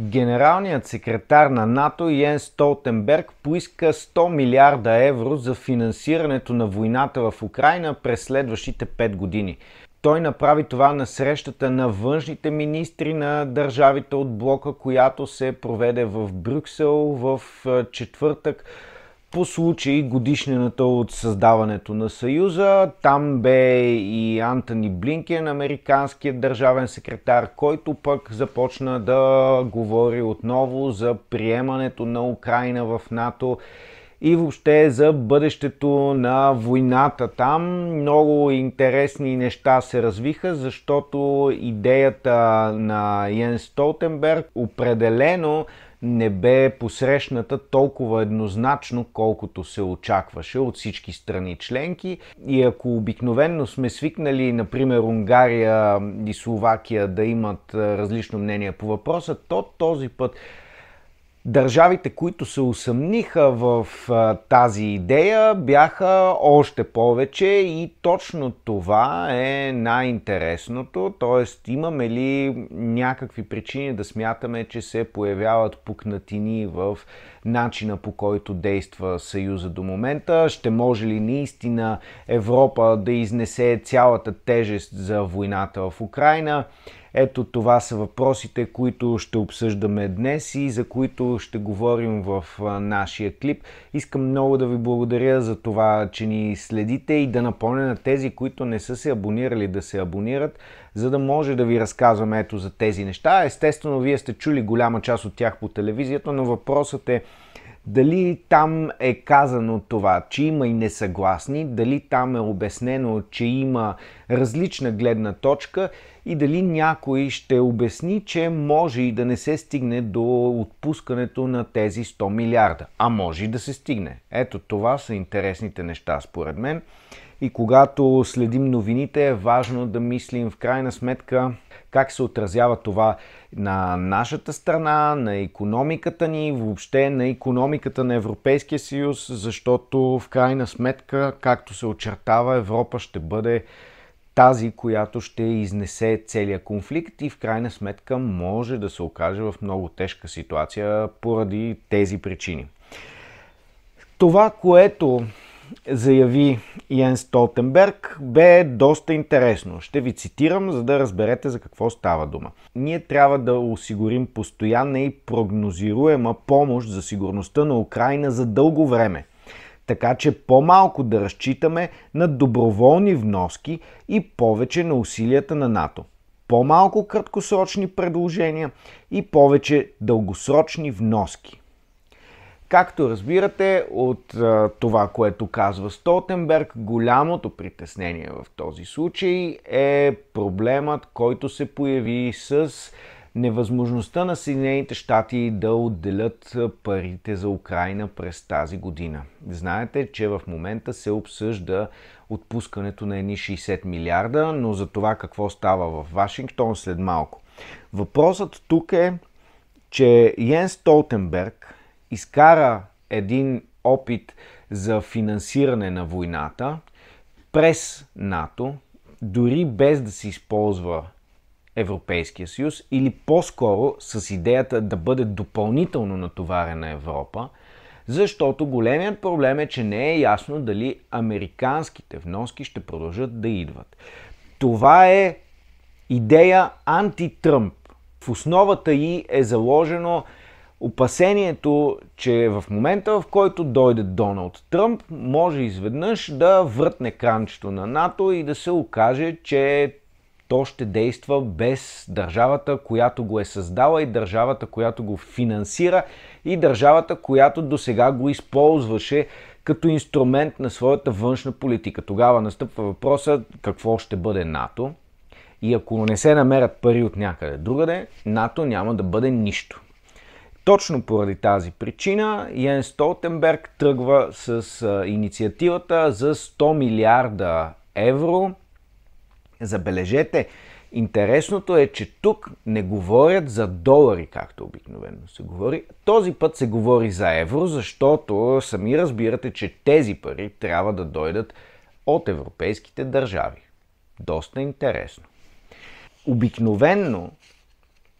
Генералният секретар на НАТО Йен Столтенберг поиска 100 милиарда евро за финансирането на войната в Украина през следващите 5 години. Той направи това на срещата на външните министри на държавите от блока, която се проведе в Брюксел в е, четвъртък по случай годишнината от създаването на Съюза. Там бе и Антони Блинкен, американският държавен секретар, който пък започна да говори отново за приемането на Украина в НАТО и въобще за бъдещето на войната там. Много интересни неща се развиха, защото идеята на Йен Столтенберг определено не бе посрещната толкова еднозначно, колкото се очакваше от всички страни членки. И ако обикновенно сме свикнали, например, Унгария и Словакия да имат различно мнение по въпроса, то този път Държавите, които се усъмниха в тази идея, бяха още повече и точно това е най-интересното. Т.е. имаме ли някакви причини да смятаме, че се появяват пукнатини в начина по който действа Съюза до момента. Ще може ли наистина Европа да изнесе цялата тежест за войната в Украина? Ето това са въпросите, които ще обсъждаме днес и за които ще говорим в нашия клип. Искам много да ви благодаря за това, че ни следите и да напомня на тези, които не са се абонирали, да се абонират за да може да ви разказваме ето за тези неща. Естествено, вие сте чули голяма част от тях по телевизията, но въпросът е дали там е казано това, че има и несъгласни, дали там е обяснено, че има различна гледна точка и дали някой ще обясни, че може и да не се стигне до отпускането на тези 100 милиарда. А може и да се стигне. Ето това са интересните неща според мен и когато следим новините е важно да мислим в крайна сметка как се отразява това на нашата страна, на економиката ни, въобще на економиката на Европейския съюз, защото в крайна сметка, както се очертава, Европа ще бъде тази, която ще изнесе целият конфликт и в крайна сметка може да се окаже в много тежка ситуация поради тези причини. Това, което заяви Йен Столтенберг, бе доста интересно. Ще ви цитирам, за да разберете за какво става дума. Ние трябва да осигурим постоянна и прогнозируема помощ за сигурността на Украина за дълго време. Така че по-малко да разчитаме на доброволни вноски и повече на усилията на НАТО. По-малко краткосрочни предложения и повече дългосрочни вноски. Както разбирате от а, това, което казва Столтенберг, голямото притеснение в този случай е проблемът, който се появи с невъзможността на Съединените щати да отделят парите за Украина през тази година. Знаете, че в момента се обсъжда отпускането на едни 60 милиарда, но за това какво става в Вашингтон след малко. Въпросът тук е, че Йен Столтенберг, изкара един опит за финансиране на войната през НАТО, дори без да се използва Европейския съюз или по-скоро с идеята да бъде допълнително натоварена Европа, защото големият проблем е, че не е ясно дали американските вноски ще продължат да идват. Това е идея антитръмп. В основата й е заложено опасението, че в момента в който дойде Доналд Тръмп, може изведнъж да въртне кранчето на НАТО и да се окаже, че то ще действа без държавата, която го е създала и държавата, която го финансира и държавата, която до сега го използваше като инструмент на своята външна политика. Тогава настъпва въпроса какво ще бъде НАТО. И ако не се намерят пари от някъде другаде, НАТО няма да бъде нищо. Точно поради тази причина Йен Столтенберг тръгва с инициативата за 100 милиарда евро. Забележете, интересното е, че тук не говорят за долари, както обикновено се говори. Този път се говори за евро, защото сами разбирате, че тези пари трябва да дойдат от европейските държави. Доста интересно. Обикновенно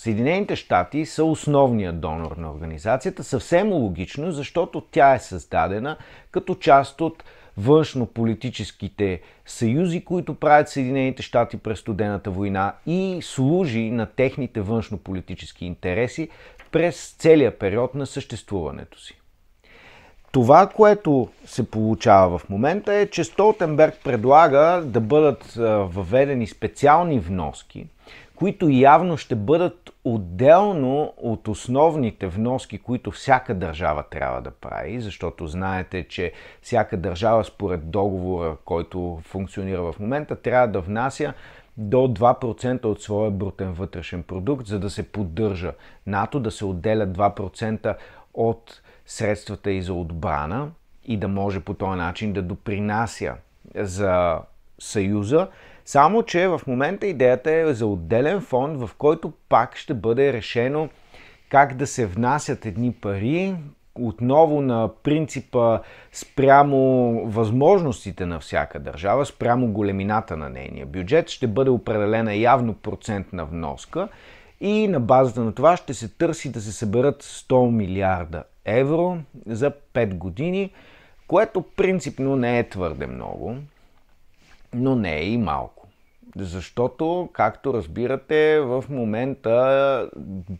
Съединените щати са основният донор на организацията, съвсем логично, защото тя е създадена като част от външно-политическите съюзи, които правят Съединените щати през студената война и служи на техните външно-политически интереси през целия период на съществуването си. Това, което се получава в момента е, че Столтенберг предлага да бъдат въведени специални вноски – които явно ще бъдат отделно от основните вноски, които всяка държава трябва да прави, защото знаете, че всяка държава според договора, който функционира в момента, трябва да внася до 2% от своя брутен вътрешен продукт, за да се поддържа НАТО, да се отделя 2% от средствата и за отбрана и да може по този начин да допринася за Съюза, само, че в момента идеята е за отделен фонд, в който пак ще бъде решено как да се внасят едни пари, отново на принципа спрямо възможностите на всяка държава, спрямо големината на нейния бюджет, ще бъде определена явно процентна вноска и на базата на това ще се търси да се съберат 100 милиарда евро за 5 години, което принципно не е твърде много, но не е и малко. Защото, както разбирате, в момента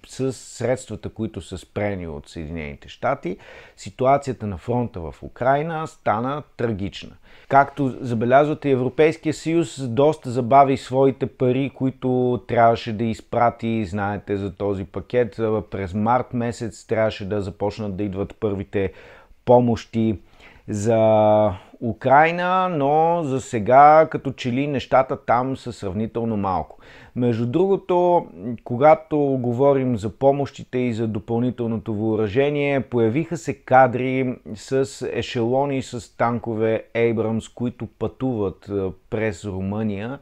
с средствата, които са спрени от Съединените щати, ситуацията на фронта в Украина стана трагична. Както забелязвате, Европейския съюз доста забави своите пари, които трябваше да изпрати, знаете, за този пакет. През март месец трябваше да започнат да идват първите помощи за Украина, но за сега като че ли нещата там са сравнително малко. Между другото, когато говорим за помощите и за допълнителното въоръжение, появиха се кадри с ешелони с танкове Abrams, които пътуват през Румъния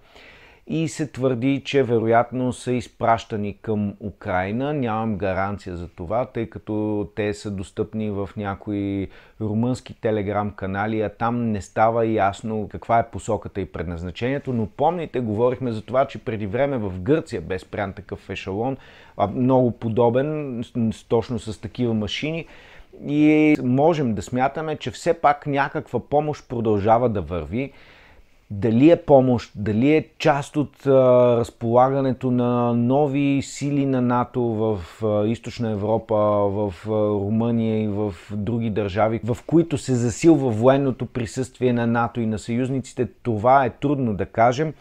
и се твърди, че вероятно са изпращани към Украина. Нямам гаранция за това, тъй като те са достъпни в някои румънски телеграм канали, а там не става ясно каква е посоката и предназначението. Но помните, говорихме за това, че преди време в Гърция бе спрян такъв ешалон, много подобен, точно с такива машини и можем да смятаме, че все пак някаква помощ продължава да върви дали е помощ, дали е част от а, разполагането на нови сили на НАТО в а, Източна Европа, в а, Румъния и в други държави, в които се засилва военното присъствие на НАТО и на съюзниците, това е трудно да кажем,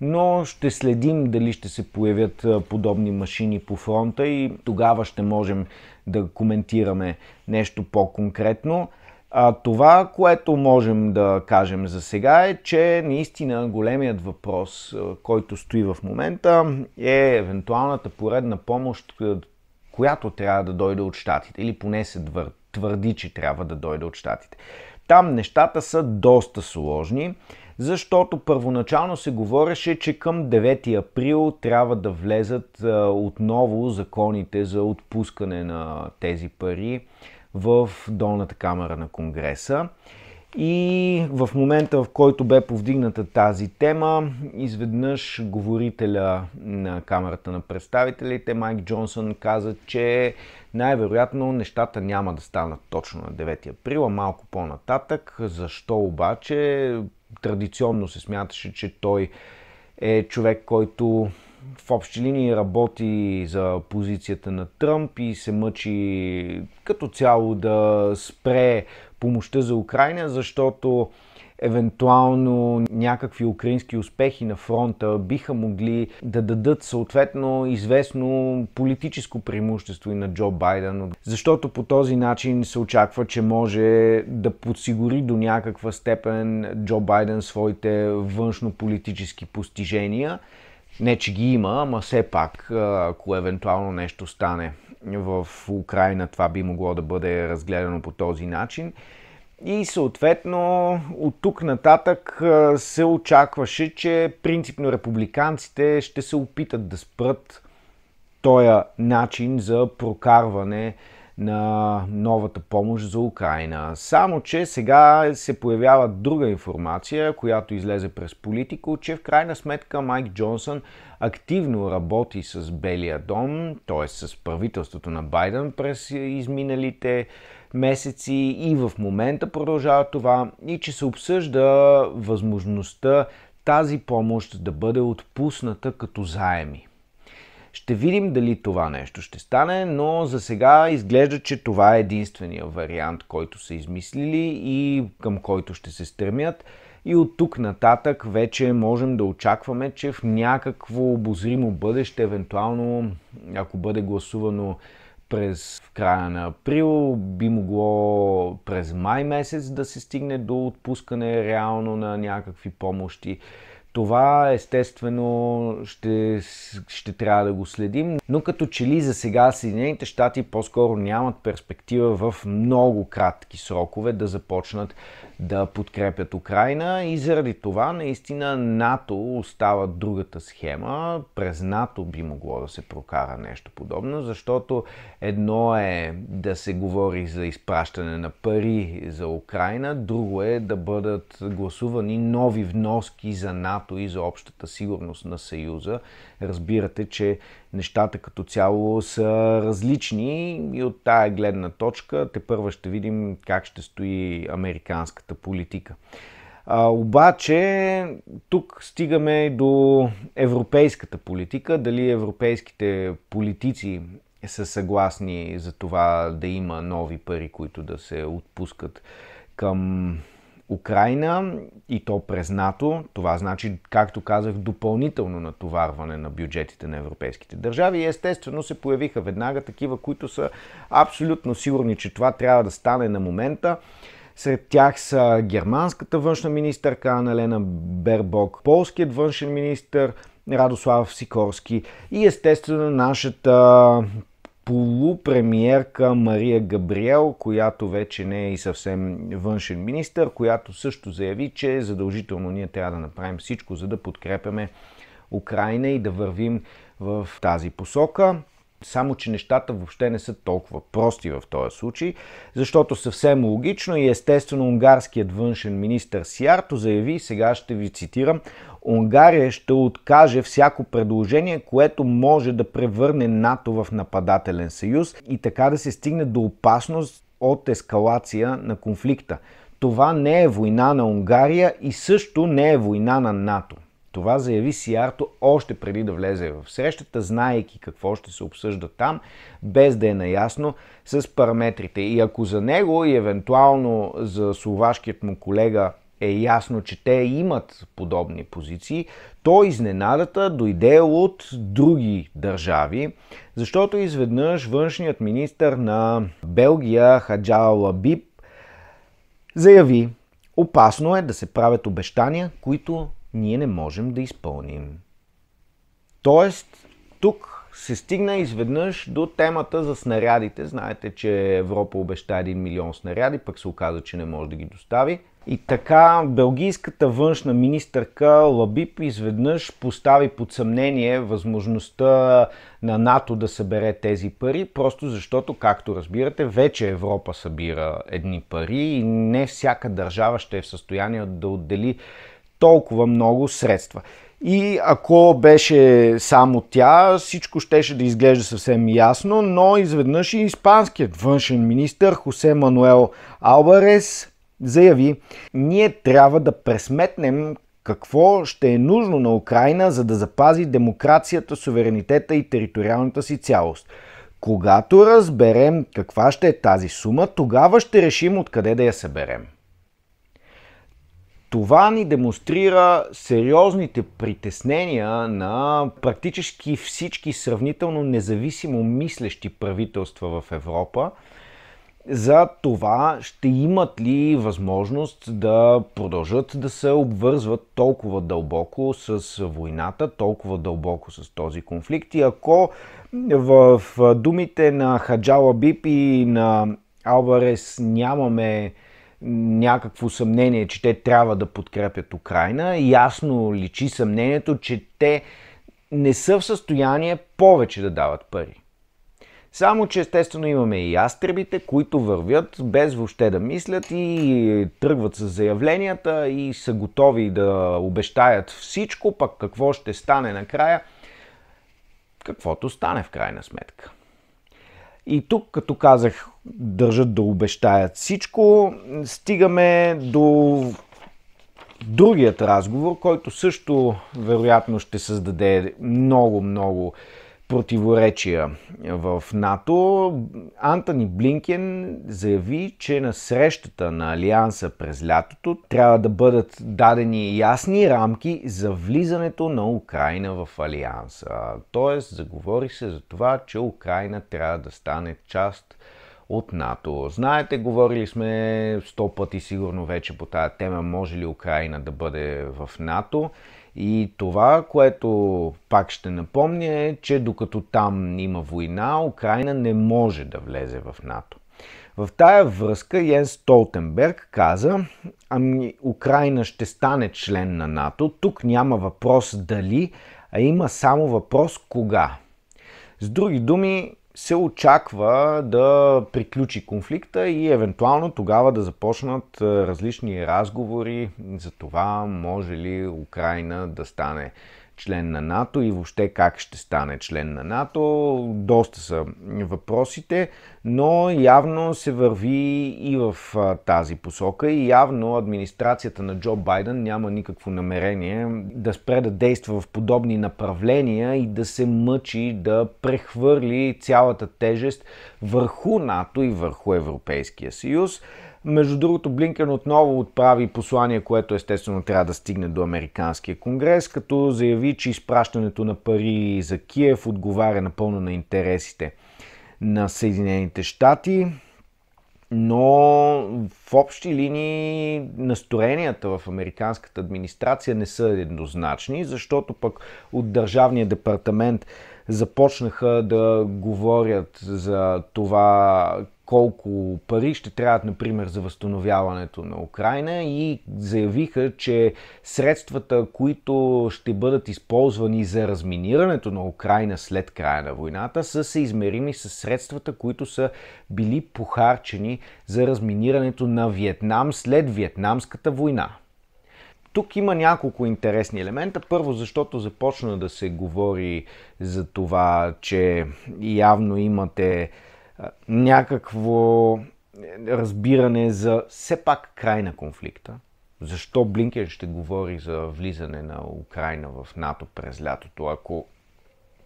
но ще следим дали ще се появят подобни машини по фронта и тогава ще можем да коментираме нещо по-конкретно. А, това, което можем да кажем за сега е, че наистина големият въпрос, който стои в момента, е евентуалната поредна помощ, която трябва да дойде от щатите. Или поне се твърди, че трябва да дойде от щатите. Там нещата са доста сложни, защото първоначално се говореше, че към 9 април трябва да влезат отново законите за отпускане на тези пари в долната камера на Конгреса. И в момента, в който бе повдигната тази тема, изведнъж говорителя на Камерата на представителите, Майк Джонсън, каза, че най-вероятно нещата няма да станат точно на 9 април, а малко по-нататък. Защо обаче? Традиционно се смяташе, че той е човек, който в общи линии работи за позицията на Тръмп и се мъчи като цяло да спре помощта за Украина, защото евентуално някакви украински успехи на фронта биха могли да дадат съответно известно политическо преимущество и на Джо Байден, защото по този начин се очаква, че може да подсигури до някаква степен Джо Байден своите външно-политически постижения. Не, че ги има, ама все пак, ако евентуално нещо стане в Украина, това би могло да бъде разгледано по този начин. И съответно от тук нататък се очакваше, че принципно републиканците ще се опитат да спрат този начин за прокарване на новата помощ за Украина. Само, че сега се появява друга информация, която излезе през Политико, че в крайна сметка Майк Джонсън активно работи с Белия дом, т.е. с правителството на Байден през изминалите месеци и в момента продължава това и че се обсъжда възможността тази помощ да бъде отпусната като заеми. Ще видим дали това нещо ще стане, но за сега изглежда, че това е единствения вариант, който са измислили и към който ще се стремят. И от тук нататък вече можем да очакваме, че в някакво обозримо бъдеще, евентуално ако бъде гласувано през края на април, би могло през май месец да се стигне до отпускане реално на някакви помощи. Това естествено ще, ще трябва да го следим, но като че ли за сега Съединените щати по-скоро нямат перспектива в много кратки срокове да започнат да подкрепят Украина и заради това наистина НАТО остава другата схема. През НАТО би могло да се прокара нещо подобно, защото едно е да се говори за изпращане на пари за Украина, друго е да бъдат гласувани нови вноски за НАТО и за общата сигурност на Съюза. Разбирате, че нещата като цяло са различни и от тая гледна точка те първа ще видим как ще стои американската политика. А, обаче тук стигаме до европейската политика, дали европейските политици са съгласни за това да има нови пари, които да се отпускат към Украина и то през НАТО. Това значи, както казах, допълнително натоварване на бюджетите на европейските държави. И естествено се появиха веднага такива, които са абсолютно сигурни, че това трябва да стане на момента. Сред тях са германската външна министърка Аналена Бербок, полският външен министър Радослав Сикорски и естествено нашата полупремиерка Мария Габриел, която вече не е и съвсем външен министр, която също заяви, че задължително ние трябва да направим всичко, за да подкрепяме Украина и да вървим в тази посока. Само, че нещата въобще не са толкова прости в този случай, защото съвсем логично и естествено унгарският външен министр Сиарто заяви, сега ще ви цитирам, Унгария ще откаже всяко предложение, което може да превърне НАТО в нападателен съюз и така да се стигне до опасност от ескалация на конфликта. Това не е война на Унгария и също не е война на НАТО. Това заяви Сиарто още преди да влезе в срещата, знаеки какво ще се обсъжда там, без да е наясно с параметрите. И ако за него и евентуално за словашкият му колега е ясно, че те имат подобни позиции, то изненадата дойде от други държави, защото изведнъж външният министр на Белгия Хаджал Лабиб заяви, опасно е да се правят обещания, които ние не можем да изпълним. Тоест, тук се стигна изведнъж до темата за снарядите. Знаете, че Европа обеща 1 милион снаряди, пък се оказа, че не може да ги достави. И така белгийската външна министърка Лабип изведнъж постави под съмнение възможността на НАТО да събере тези пари, просто защото, както разбирате, вече Европа събира едни пари и не всяка държава ще е в състояние да отдели толкова много средства. И ако беше само тя, всичко щеше да изглежда съвсем ясно, но изведнъж и испанският външен министр Хосе Мануел Албарес заяви, ние трябва да пресметнем какво ще е нужно на Украина, за да запази демокрацията, суверенитета и териториалната си цялост. Когато разберем каква ще е тази сума, тогава ще решим откъде да я съберем. Това ни демонстрира сериозните притеснения на практически всички сравнително независимо мислещи правителства в Европа за това ще имат ли възможност да продължат да се обвързват толкова дълбоко с войната, толкова дълбоко с този конфликт. И ако в думите на Хаджала Бип и на Алварес нямаме някакво съмнение, че те трябва да подкрепят Украина. Ясно личи съмнението, че те не са в състояние повече да дават пари. Само, че естествено имаме и астребите, които вървят без въобще да мислят и тръгват с заявленията и са готови да обещаят всичко, пък какво ще стане накрая, каквото стане в крайна сметка. И тук, като казах, държат да обещаят всичко, стигаме до другият разговор, който също вероятно ще създаде много-много противоречия в НАТО. Антони Блинкен заяви, че на срещата на Алианса през лятото трябва да бъдат дадени ясни рамки за влизането на Украина в Алианса. Тоест, заговори се за това, че Украина трябва да стане част от НАТО. Знаете, говорили сме сто пъти сигурно вече по тази тема, може ли Украина да бъде в НАТО. И това, което пак ще напомня е, че докато там има война, Украина не може да влезе в НАТО. В тая връзка Йен Столтенберг каза, ами Украина ще стане член на НАТО, тук няма въпрос дали, а има само въпрос кога. С други думи, се очаква да приключи конфликта и евентуално тогава да започнат е, различни разговори за това може ли Украина да стане член на НАТО и въобще как ще стане член на НАТО. Доста са въпросите, но явно се върви и в тази посока и явно администрацията на Джо Байден няма никакво намерение да спре да действа в подобни направления и да се мъчи да прехвърли цялата тежест върху НАТО и върху Европейския съюз. Между другото, Блинкен отново отправи послание, което естествено трябва да стигне до Американския конгрес, като заяви, че изпращането на пари за Киев отговаря напълно на интересите на Съединените щати, но в общи линии настроенията в американската администрация не са еднозначни, защото пък от Държавния департамент започнаха да говорят за това колко пари ще трябват, например, за възстановяването на Украина и заявиха, че средствата, които ще бъдат използвани за разминирането на Украина след края на войната, са съизмерими с средствата, които са били похарчени за разминирането на Виетнам след Виетнамската война. Тук има няколко интересни елемента. Първо, защото започна да се говори за това, че явно имате някакво разбиране за все пак край на конфликта. Защо Блинкен ще говори за влизане на Украина в НАТО през лятото, ако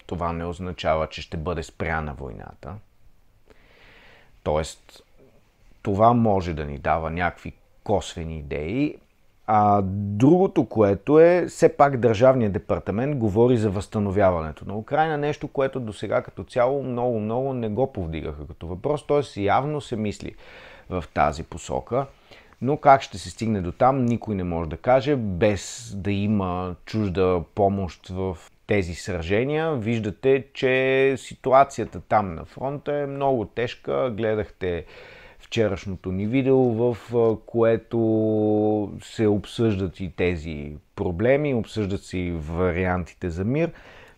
това не означава, че ще бъде спряна войната? Тоест, това може да ни дава някакви косвени идеи, а другото, което е, все пак Държавният департамент говори за възстановяването на Украина, нещо, което до сега като цяло много-много не го повдигаха като въпрос, т.е. явно се мисли в тази посока. Но как ще се стигне до там, никой не може да каже, без да има чужда помощ в тези сражения. Виждате, че ситуацията там на фронта е много тежка. Гледахте вчерашното ни видео, в което се обсъждат и тези проблеми, обсъждат се и вариантите за мир,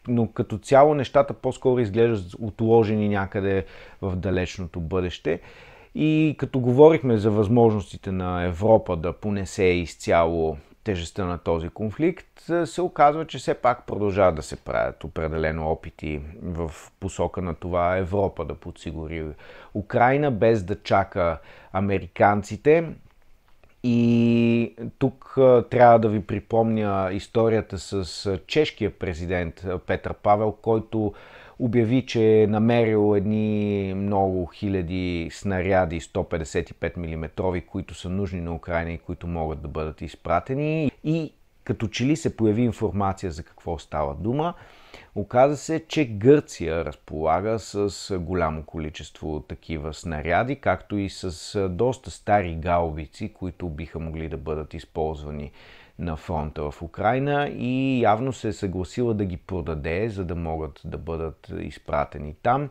но като цяло нещата по-скоро изглеждат отложени някъде в далечното бъдеще. И като говорихме за възможностите на Европа да понесе изцяло тежестта на този конфликт, се оказва, че все пак продължават да се правят определено опити в посока на това Европа да подсигури Украина, без да чака американците. И тук трябва да ви припомня историята с чешкия президент Петър Павел, който обяви, че е намерил едни много хиляди снаряди 155 мм, които са нужни на Украина и които могат да бъдат изпратени. И като че ли се появи информация за какво става дума. Оказа се, че Гърция разполага с голямо количество такива снаряди, както и с доста стари гаубици, които биха могли да бъдат използвани на фронта в Украина и явно се е съгласила да ги продаде, за да могат да бъдат изпратени там.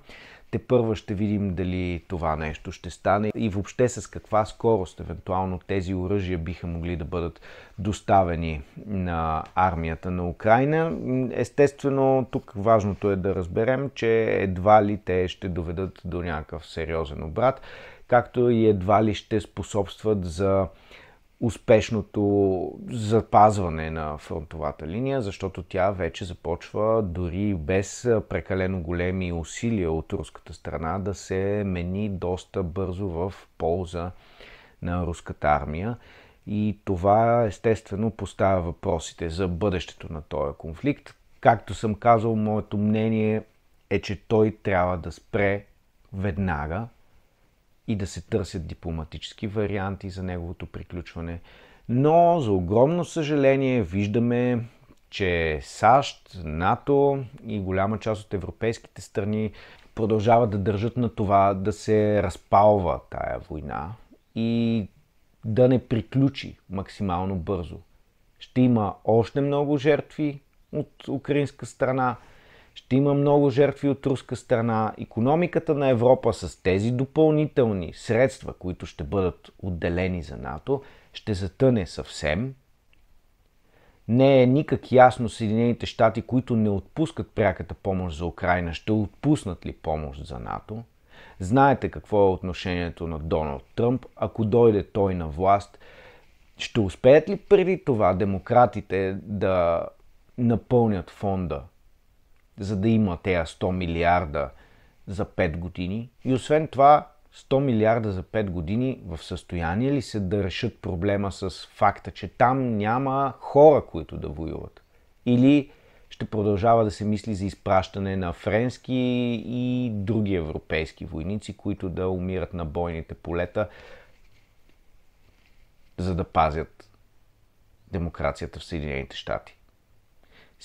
Те първо ще видим дали това нещо ще стане и въобще с каква скорост евентуално тези оръжия биха могли да бъдат доставени на армията на Украина. Естествено, тук важното е да разберем, че едва ли те ще доведат до някакъв сериозен обрат, както и едва ли ще способстват за успешното запазване на фронтовата линия, защото тя вече започва дори без прекалено големи усилия от руската страна да се мени доста бързо в полза на руската армия. И това естествено поставя въпросите за бъдещето на този конфликт, Както съм казал, моето мнение е, че той трябва да спре веднага и да се търсят дипломатически варианти за неговото приключване. Но, за огромно съжаление, виждаме, че САЩ, НАТО и голяма част от европейските страни продължават да държат на това да се разпалва тая война и да не приключи максимално бързо. Ще има още много жертви, от украинска страна, ще има много жертви от руска страна. Економиката на Европа с тези допълнителни средства, които ще бъдат отделени за НАТО, ще затъне съвсем. Не е никак ясно Съединените щати, които не отпускат пряката помощ за Украина, ще отпуснат ли помощ за НАТО. Знаете какво е отношението на Доналд Тръмп, ако дойде той на власт. Ще успеят ли преди това демократите да напълнят фонда, за да има тея 100 милиарда за 5 години. И освен това, 100 милиарда за 5 години в състояние ли се да решат проблема с факта, че там няма хора, които да воюват? Или ще продължава да се мисли за изпращане на френски и други европейски войници, които да умират на бойните полета, за да пазят демокрацията в Съединените щати.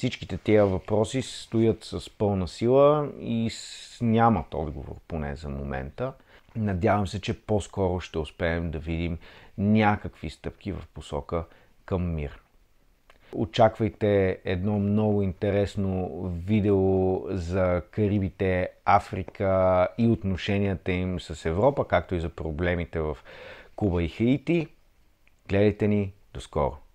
Всичките тия въпроси стоят с пълна сила и нямат отговор, поне за момента. Надявам се, че по-скоро ще успеем да видим някакви стъпки в посока към мир. Очаквайте едно много интересно видео за Карибите, Африка и отношенията им с Европа, както и за проблемите в Куба и Хаити. Гледайте ни, до скоро!